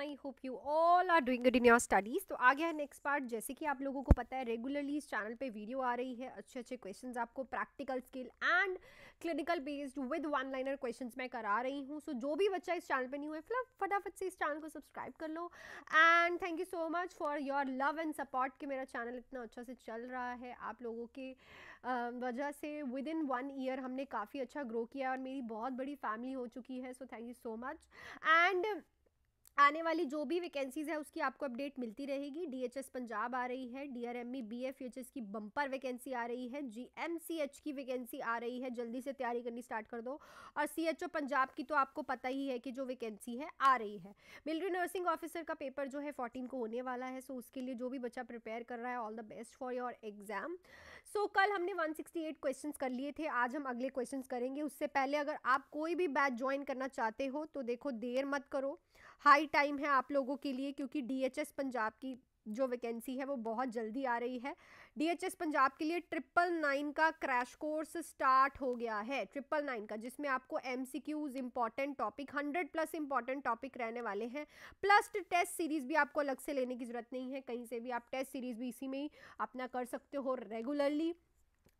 I hope you all are doing good in your studies तो आ गया है नेक्स्ट पार्ट जैसे कि आप लोगों को पता है रेगुलरली इस चैनल पे वीडियो आ रही है अच्छे अच्छे क्वेश्चंस आपको practical skill and clinical based with one liner questions मैं करा रही हूँ सो so, जो भी बच्चा इस चैनल पर नहीं हुआ है फटाफट से इस चैनल को सब्सक्राइब कर लो and thank you so much for your love and support कि मेरा चैनल इतना अच्छा से चल रहा है आप लोगों के वजह से विद इन वन ईयर हमने काफ़ी अच्छा ग्रो किया और मेरी बहुत बड़ी फैमिली हो चुकी है so thank you so much and आने वाली जो भी वैकेंसीज़ है उसकी आपको अपडेट मिलती रहेगी एस पंजाब आ रही है डी एच एस की बम्पर वैकेंसी आ रही है एच की वैकेंसी आ रही है जल्दी से तैयारी करनी स्टार्ट कर दो और ओ पंजाब की तो आपको पता ही है कि जो वैकेंसी है आ रही है मिलिट्री नर्सिंग ऑफिसर का पेपर जो है फोर्टीन को होने वाला है सो उसके लिए जो भी बच्चा प्रिपेयर कर रहा है all the best for your exam so कल हमने एट क्वेश्चंस कर लिए थे आज हम अगले क्वेश्चंस करेंगे उससे पहले अगर आप कोई भी बैच ज्वाइन करना चाहते हो तो देखो देर मत करो हाई टाइम है आप लोगों के लिए क्योंकि डी पंजाब की जो वैकेंसी है वो बहुत जल्दी आ रही है डी पंजाब के लिए ट्रिपल नाइन का क्रैश कोर्स स्टार्ट हो गया है ट्रिपल नाइन का जिसमें आपको M C Qs important topic hundred plus important topic रहने वाले हैं प्लस टेस्ट सीरीज़ भी आपको अलग से लेने की ज़रूरत नहीं है कहीं से भी आप टेस्ट सीरीज़ भी इसी में ही अपना कर सकते हो रेगुलरली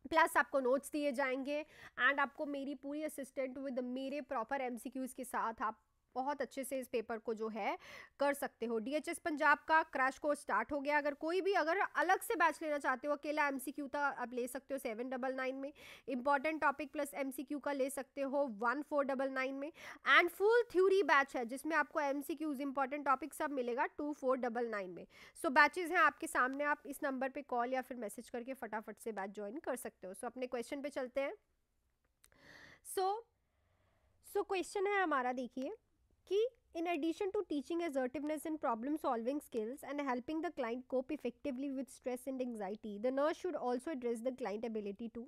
प्लस आपको नोट्स दिए जाएंगे एंड आपको मेरी पूरी असिस्टेंट विद मेरे प्रॉपर एमसीक्यूज के साथ आप बहुत अच्छे से इस पेपर को जो है कर सकते हो डीएचएस पंजाब का क्रैश कोर्स स्टार्ट हो गया अगर कोई भी अगर अलग से बैच लेना चाहते हो अकेला एमसीक्यू का आप ले सकते हो सेवन डबल नाइन में इंपॉर्टेंट टॉपिक प्लस एमसीक्यू का ले सकते हो वन फोर डबल नाइन में एंड फुल थ्योरी बैच है जिसमें आपको M C Qs important topic सब मिलेगा टू फोर डबल नाइन में सो so, बैचेज हैं आपके सामने आप इस नंबर पर कॉल या फिर मैसेज करके फटाफट से बैच ज्वाइन कर सकते हो सो so, अपने क्वेश्चन पे चलते हैं सो सो क्वेश्चन है हमारा देखिए कि in addition to teaching assertiveness in problem solving skills and helping the client cope effectively with stress and anxiety the nurse should also address the client ability to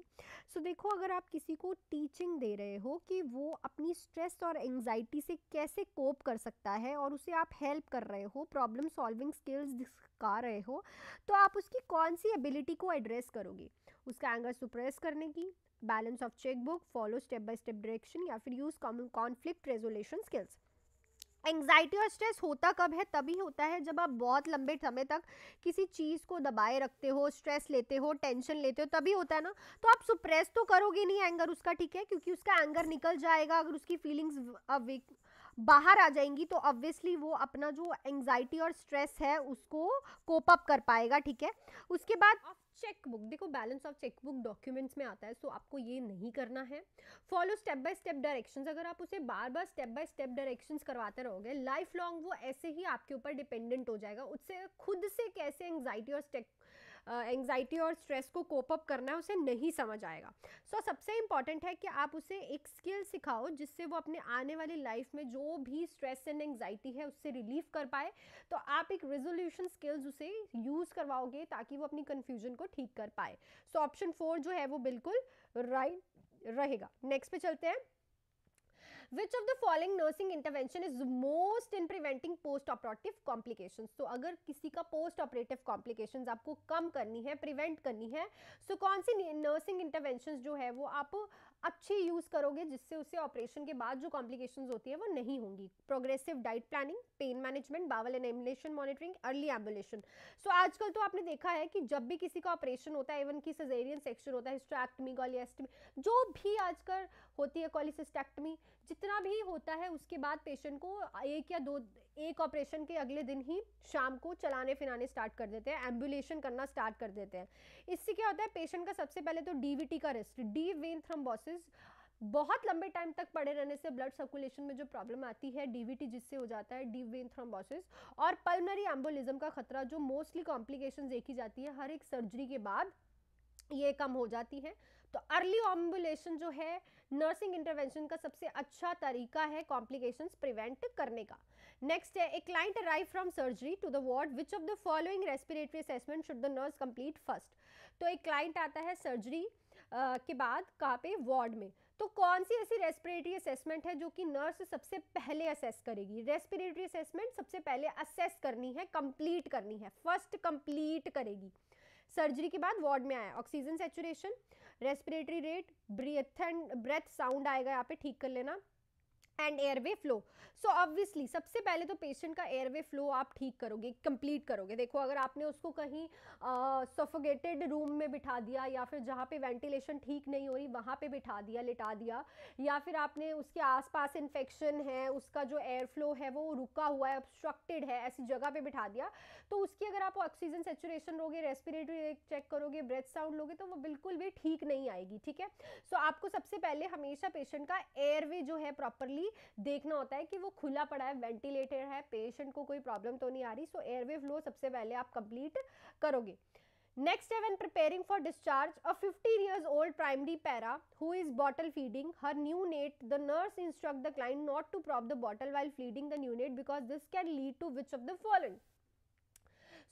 so देखो अगर आप किसी को teaching दे रहे हो कि वो अपनी स्ट्रेस और एंगजाइटी से कैसे कोप कर सकता है और उसे आप हेल्प कर रहे हो प्रॉब्लम सॉल्विंग स्किल्स दिखा रहे हो तो आप उसकी कौन सी एबिलिटी को एड्रेस करोगे उसका एंगर सुप्रेस करने की balance of check book follow step by step direction या फिर use conflict resolution skills anxiety और स्ट्रेस होता कब है तभी होता है जब आप बहुत लंबे समय तक किसी चीज़ को दबाए रखते हो स्ट्रेस लेते हो टेंशन लेते हो तभी होता है ना तो आप सुप्रेस तो करोगे नहीं एंगर उसका ठीक है क्योंकि उसका एंगर निकल जाएगा अगर उसकी फीलिंग्स बाहर आ जाएंगी तो ऑब्वियसली वो अपना जो एंग्जाइटी और स्ट्रेस है उसको कोप अप कर पाएगा ठीक है उसके बाद चेकबुक देखो बैलेंस ऑफ चेकबुक डॉक्यूमेंट्स में आता है सो so आपको ये नहीं करना है follow step by step directions अगर आप उसे बार बार स्टेप बाय स्टेप डायरेक्शंस करवाते रहोगे लाइफ लॉन्ग वो ऐसे ही आपके ऊपर डिपेंडेंट हो जाएगा उससे खुद से कैसे एंग्जाइटी और एंगजाइटी और स्ट्रेस को कोप अप करना है उसे नहीं समझ आएगा सो so, सबसे इम्पॉर्टेंट है कि आप उसे एक स्किल सिखाओ जिससे वो अपने आने वाली लाइफ में जो भी स्ट्रेस एंड एंग्जाइटी है उससे रिलीफ कर पाए तो आप एक रेजोल्यूशन स्किल्स उसे यूज़ करवाओगे ताकि वो अपनी कन्फ्यूजन को ठीक कर पाए सो ऑप्शन फोर जो है वो बिल्कुल राइट right रहेगा नेक्स्ट पे चलते हैं which of the following nursing intervention is most in preventing post operative complication तो अगर किसी का पोस्ट ऑपरेटिव कॉम्प्लिकेशन आपको कम करनी है प्रिवेंट करनी है सो तो so कौन सी नर्सिंग इंटरवेंशन जो है वो आप अच्छी यूज़ करोगे जिससे उसे ऑपरेशन के बाद जो कॉम्प्लिकेशन होती है वो नहीं होंगी progressive diet planning pain management bowel elimination monitoring early ambulation so आजकल तो आपने देखा है कि जब भी किसी का ऑपरेशन होता है इवन की सजेरियन सेक्शन होता है जो भी आजकल होती है कॉलिसिस्टैक्टमी जितना भी होता है उसके बाद पेशेंट को एक या दो एक ऑपरेशन के अगले दिन ही शाम को चलाने फिराने स्टार्ट कर देते हैं एम्बुलेशन करना स्टार्ट कर देते हैं इससे क्या होता है पेशेंट का सबसे पहले तो डीवीटी का risk deep vein thrombosis classes बहुत लंबे टाइम तक पड़े रहने से ब्लड सर्कुलेशन में जो प्रॉब्लम आती है डीवीटी जिससे हो जाता है डीप वेन थ्रोम्बोसिस और पल्मनरी एम्बोलिज्म का खतरा जो मोस्टली कॉम्प्लिकेशन देखी जाती है हर एक सर्जरी के बाद ये कम हो जाती है तो अर्ली ऑम्बुलेशन जो है नर्सिंग इंटरवेंशन का सबसे अच्छा तरीका है कॉम्प्लिकेशंस प्रिवेंट करने का नेक्स्ट है a client arrive from surgery to the ward which of the following respiratory assessment should the nurse complete first तो एक क्लाइंट आता है सर्जरी के बाद कहाँ पे वार्ड में तो कौन सी ऐसी रेस्पिरेटरी असेसमेंट है जो कि नर्स सबसे पहले असेस करेगी रेस्पिरेटरी असेसमेंट सबसे पहले असेस करनी है कंप्लीट करनी है फर्स्ट कंप्लीट करेगी सर्जरी के बाद वार्ड में आया oxygen saturation respiratory rate breath and breath sound आएगा यहाँ पे ठीक कर लेना and airway flow so obviously सबसे पहले तो पेशेंट का एयरवे फ्लो आप ठीक करोगे कंप्लीट करोगे देखो अगर आपने उसको कहीं uh, रूम में बिठा दिया या फिर जहाँ पे वेंटिलेशन ठीक नहीं हो रही वहाँ पे बिठा दिया लिटा दिया या फिर आपने उसके आसपास इन्फेक्शन है उसका जो एयर फ्लो है वो रुका हुआ है ऑब्स्ट्रक्टेड है ऐसी जगह पर बिठा दिया तो उसकी अगर आप ऑक्सीजन सेचुरेशन लोगे रेस्पिरेटरी चेक करोगे ब्रेथ साउंड लोगे तो वो बिल्कुल भी ठीक नहीं आएगी ठीक है सो so, आपको सबसे पहले हमेशा पेशेंट का एयरवे जो है प्रॉपरली देखना होता है कि वो खुला पड़ा है वेंटिलेटर है पेशेंट को कोई प्रॉब्लम तो नहीं आ रही सो एयरवे फ्लो सबसे पहले आप कंप्लीट करोगे नेक्स्ट है when preparing for discharge a 15 years old primary para who is bottle feeding her neonate the nurse instruct the client not to prop the bottle while feeding the neonate because this can lead to which of the following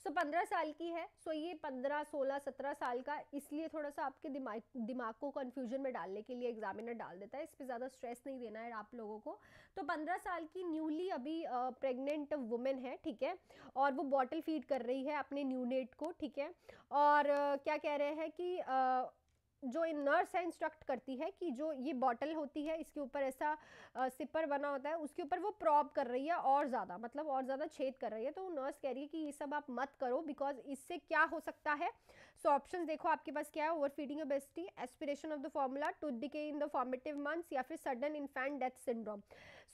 so पंद्रह साल की है सो ये पंद्रह सोलह सत्रह साल का इसलिए थोड़ा सा आपके दिमाग दिमाग को कन्फ्यूजन में डालने के लिए एग्जामिनर डाल देता है इस पर ज़्यादा स्ट्रेस नहीं देना है आप लोगों को तो पंद्रह साल की न्यूली अभी प्रेगनेंट वुमेन है ठीक है और वो बॉटल फीड कर रही है अपने न्यूनेट को ठीक है और क्या कह रहे हैं कि जो नर्स है इंस्ट्रक्ट करती है कि जो ये बॉटल होती है इसके ऊपर ऐसा सिपर बना होता है उसके ऊपर वो प्रॉप कर रही है और ज़्यादा मतलब और ज़्यादा छेद कर रही है तो नर्स कह रही है कि ये सब आप मत करो बिकॉज इससे क्या हो सकता है सो so, ऑप्शन देखो आपके पास क्या है over feeding obesity aspiration of the formula tooth decay in the formative months या फिर sudden infant death syndrome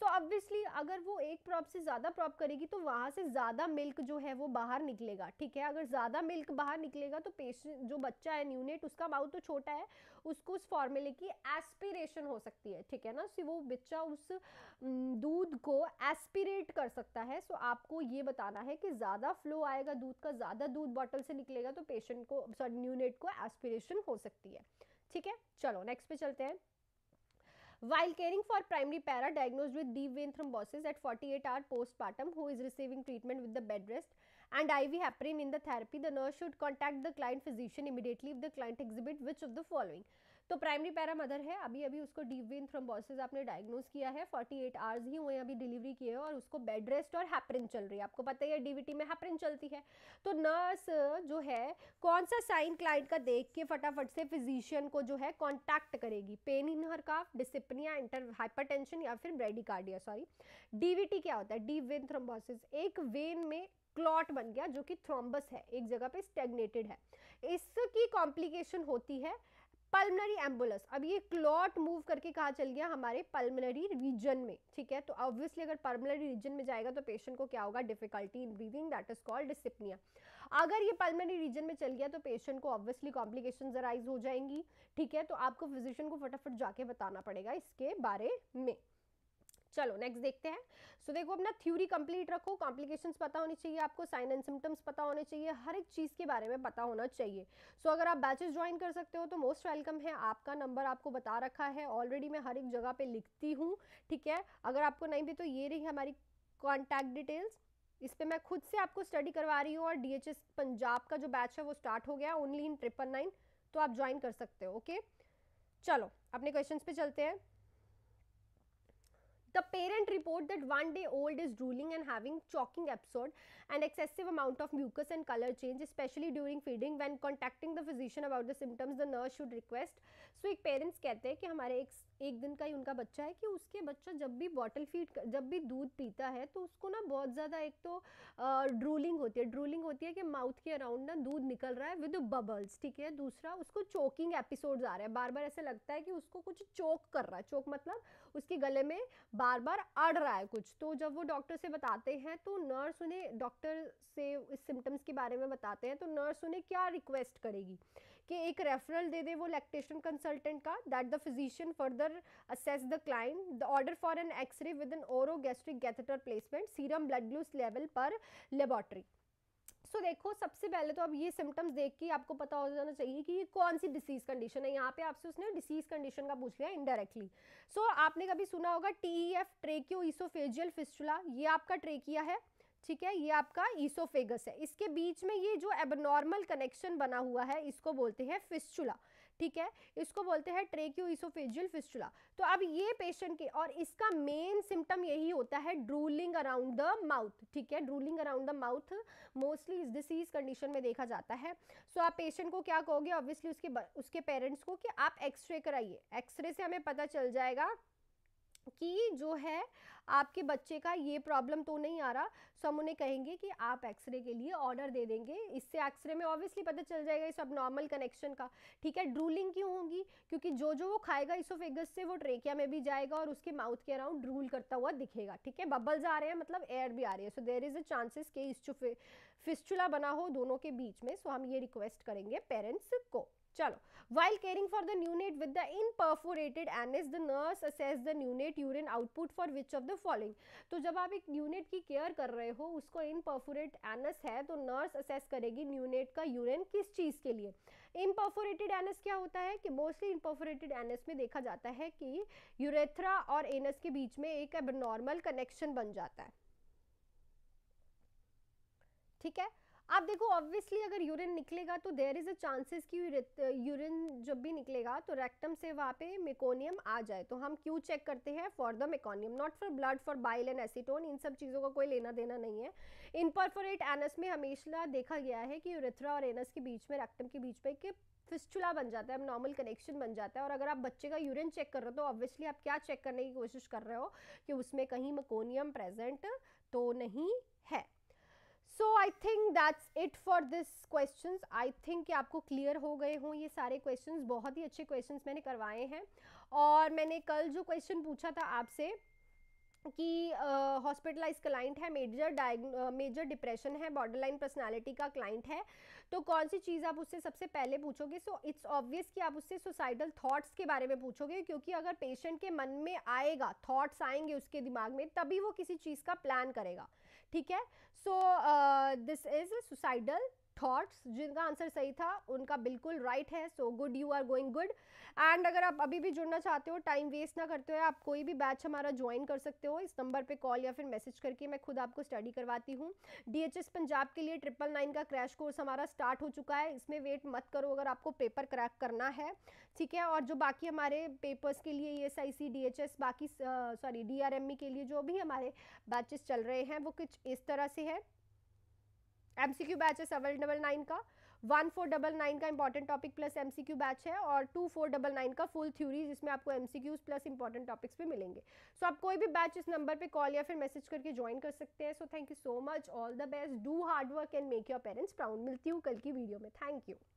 so so obviously अगर वो एक प्रॉप से ज़्यादा प्रॉप करेगी तो वहाँ से ज़्यादा मिल्क जो है वो बाहर निकलेगा ठीक है अगर ज़्यादा मिल्क बाहर निकलेगा तो पेशेंट जो बच्चा है न्यूनेट उसका माउथ तो छोटा है उसको उस फॉर्मूले की एस्पिरेशन हो सकती है ठीक है ना सो वो बच्चा उस दूध को एस्पिरेट कर सकता है सो so आपको ये बताना है कि ज़्यादा फ्लो आएगा दूध का ज़्यादा दूध बॉटल से निकलेगा तो पेशेंट को सॉरी न्यूनेट को एस्पिरेशन हो सकती है ठीक है चलो नेक्स्ट पे चलते हैं While caring for primary para diagnosed with deep vein thrombosis at 48 hour postpartum who is receiving treatment with the bed rest and IV heparin in the therapy, the nurse should contact the client physician immediately if the client exhibit which of the following. तो primary para mother है अभी अभी उसको deep vein thrombosis आपने diagnose किया है 48 hours ही हुए अभी डिलीवरी किए और उसको बेड रेस्ट और हैपरिन चल रही है आपको पता है डीवीटी में हैपरिन चलती है तो नर्स जो है कौन सा साइन क्लाइंट का देख के फटाफट से फिजिशियन को जो है कॉन्टैक्ट करेगी pain in her calf dyspnea inter hyper या फिर ब्रेडिकार्डिया सॉरी डीवीटी क्या होता है डीप वेन थ्रोम्बोसिस एक वेन में क्लॉट बन गया जो कि थ्रोम्बस है एक जगह पे स्टेगनेटेड है इसकी कॉम्प्लिकेशन होती है पल्मनरी एम्बुलस अब ये क्लॉट मूव करके कहा चल गया हमारे पल्मनरी रीजन में ठीक है तो ऑब्वियसली अगर पल्मनरी रीजन में जाएगा तो पेशेंट को क्या होगा difficulty in breathing that is called dyspnea अगर ये पल्मनरी रीजन में चल गया तो पेशेंट को ऑब्वियसली कॉम्प्लिकेशन अराइज हो जाएंगी ठीक है तो आपको फिजिशियन को फटाफट जाके बताना पड़ेगा इसके बारे में चलो नेक्स्ट देखते हैं सो so, देखो अपना थ्योरी कंप्लीट रखो कॉम्प्लिकेशंस पता होनी चाहिए आपको साइन एंड सिम्टम्स पता होने चाहिए हर एक चीज़ के बारे में पता होना चाहिए सो so, अगर आप बैचेस ज्वाइन कर सकते हो तो मोस्ट वेलकम है आपका नंबर आपको बता रखा है ऑलरेडी मैं हर एक जगह पे लिखती हूँ ठीक है अगर आपको नहीं भी तो ये रही हमारी कॉन्टैक्ट डिटेल्स इस पर मैं खुद से आपको स्टडी करवा रही हूँ और डी पंजाब का जो बैच है वो स्टार्ट हो गया ओनली इन ट्रिपल नाइन तो आप ज्वाइन कर सकते हो ओके चलो अपने क्वेश्चन पे चलते हैं The parent report that one day old is drooling and having choking episode and excessive amount of mucus and color change, especially during feeding. When contacting the physician about the symptoms, the nurse should request सो एक parents कहते हैं कि हमारे एक एक दिन का ही उनका बच्चा है कि उसके बच्चा जब भी बॉटल फीड जब भी दूध पीता है तो उसको ना बहुत ज़्यादा एक तो ड्रूलिंग होती है ड्रूलिंग होती है कि माउथ के अराउंड ना दूध निकल रहा है विद बबल्स ठीक है दूसरा उसको चोकिंग एपिसोड्स आ रहा है बार बार ऐसे लगता है कि उसको कुछ चोक कर रहा है चोक मतलब उसके गले में बार बार अड़ रहा है कुछ तो जब वो डॉक्टर से बताते हैं तो नर्स उन्हें डॉक्टर से इस सिम्टम्स के बारे में बताते हैं तो नर्स उन्हें क्या रिक्वेस्ट करेगी कि एक रेफरल दे दे वो लैक्टेशन कंसल्टेंट का that the physician further assess the client the order for an X-ray with an oro gastric catheter placement serum blood glucose level per laboratory so so, देखो सबसे पहले तो अब ये सिम्टम्स देख के आपको पता हो जाना चाहिए कि ये कौन सी डिसीज़ कंडीशन है यहाँ पे आपसे उसने डिसीज़ कंडीशन का पूछ लिया इनडायरेक्टली सो so, आपने कभी सुना होगा T E F tracheo oesophageal fistula ये आपका ट्रेकिया है ठीक है ये आपका ईसोफेगस है इसके बीच में ये जो एबनॉर्मल कनेक्शन बना हुआ है इसको बोलते हैं फिस्चुला ठीक है इसको बोलते हैं ट्रेक्यू ईसोफेजियल फिस्चुला तो अब ये पेशेंट के और इसका मेन सिम्टम यही होता है ड्रूलिंग अराउंड द माउथ ठीक है drooling around the mouth mostly इस डिसीज कंडीशन में देखा जाता है सो so, आप पेशेंट को क्या कहोगे ऑब्वियसली उसके उसके पेरेंट्स को कि आप एक्सरे कराइए एक्सरे से हमें पता चल जाएगा कि जो है आपके बच्चे का ये प्रॉब्लम तो नहीं आ रहा सो हम उन्हें कहेंगे कि आप एक्सरे के लिए ऑर्डर दे देंगे इससे एक्सरे में ऑब्वियसली पता चल जाएगा इस नॉर्मल कनेक्शन का ठीक है ड्रूलिंग क्यों होगी क्योंकि जो जो वो खाएगा इसोफेगस से वो ट्रेकिया में भी जाएगा और उसके माउथ के अराउंड ड्रूल करता हुआ दिखेगा ठीक है बबल्स आ रहे हैं मतलब एयर भी आ रही है सो देर इज़ अ चांसेस के इस फिस्चुला बना हो दोनों के बीच में सो हम ये रिक्वेस्ट करेंगे पेरेंट्स को चलो while caring for the neonate with the imperforated anus the nurse assess the neonate urine output for which of the following तो जब आप एक न्यूनेट की केयर कर रहे हो उसको इन परफोरेट एनस है तो नर्स असेस करेगी न्यूनेट का यूरिन किस चीज़ के लिए इन परफोरेटेड एनस क्या होता है कि मोस्टली इन परफोरेटेड एनस में देखा जाता है कि यूरेथ्रा और एनस के बीच में एक एबनॉर्मल कनेक्शन बन जाता है ठीक है आप देखो ऑब्वियसली अगर यूरिन निकलेगा तो देर इज़ अ चांसेस कि यूरिन जब भी निकलेगा तो रेक्टम से वहाँ पे मेकोनियम आ जाए तो हम क्यों चेक करते हैं for the meconium not for blood for bile and acetone इन सब चीज़ों का कोई लेना देना नहीं है इनपरफोरेट एनस में हमेशा देखा गया है कि यूरेथ्रा और एनस के बीच में रेक्टम के बीच में एक फिस्चुला बन जाता है अब नॉर्मल कनेक्शन बन जाता है और अगर आप बच्चे का यूरिन चेक कर रहे हो तो ऑब्वियसली आप क्या चेक करने की कोशिश कर रहे हो कि उसमें कहीं मकोनियम प्रेजेंट तो नहीं है so I think that's it for this question I think कि आपको क्लियर हो गए हों ये सारे क्वेश्चन बहुत ही अच्छे क्वेश्चन मैंने करवाए हैं और मैंने कल जो क्वेश्चन पूछा था आपसे कि हॉस्पिटलाइज क्लाइंट है मेजर डाइग मेजर डिप्रेशन है बॉर्डर लाइन पर्सनैलिटी का क्लाइंट है तो कौन सी चीज़ आप उससे सबसे पहले पूछोगे सो इट्स ऑब्वियस कि आप उससे सुसाइडल थॉट्स के बारे में पूछोगे क्योंकि अगर पेशेंट के मन में आएगा थॉट्स आएंगे उसके दिमाग में तभी वो किसी चीज़ का प्लान करेगा ठीक है so this is suicidal thoughts जिनका आंसर सही था उनका बिल्कुल राइट right है so good you are going good and अगर आप अभी भी जुड़ना चाहते हो टाइम वेस्ट ना करते हो आप कोई भी बैच हमारा ज्वाइन कर सकते हो इस नंबर पे कॉल या फिर मैसेज करके मैं खुद आपको स्टडी करवाती हूँ डीएचएस पंजाब के लिए ट्रिपल नाइन का क्रैश कोर्स हमारा स्टार्ट हो चुका है इसमें वेट मत करो अगर आपको पेपर क्रैक करना है ठीक है और जो बाकी हमारे पेपर्स के लिए E S I C D H S बाकी sorry D R M E के लिए जो भी हमारे बैचेस चल रहे हैं वो कुछ इस तरह से है एम सी क्यू बैच है सेवन डबल नाइन का वन फोर डबल नाइन का important topic plus M C Q batch है और टू फोर डबल नाइन का फुल थ्योरी जिसमें आपको M C Qs plus important topics भी मिलेंगे सो so, आप कोई भी बैच इस नंबर पे कॉल या फिर मैसेज करके ज्वाइन कर सकते हैं so thank you so much all the best do hard work and make your parents proud मिलती हूँ कल की वीडियो में थैंक यू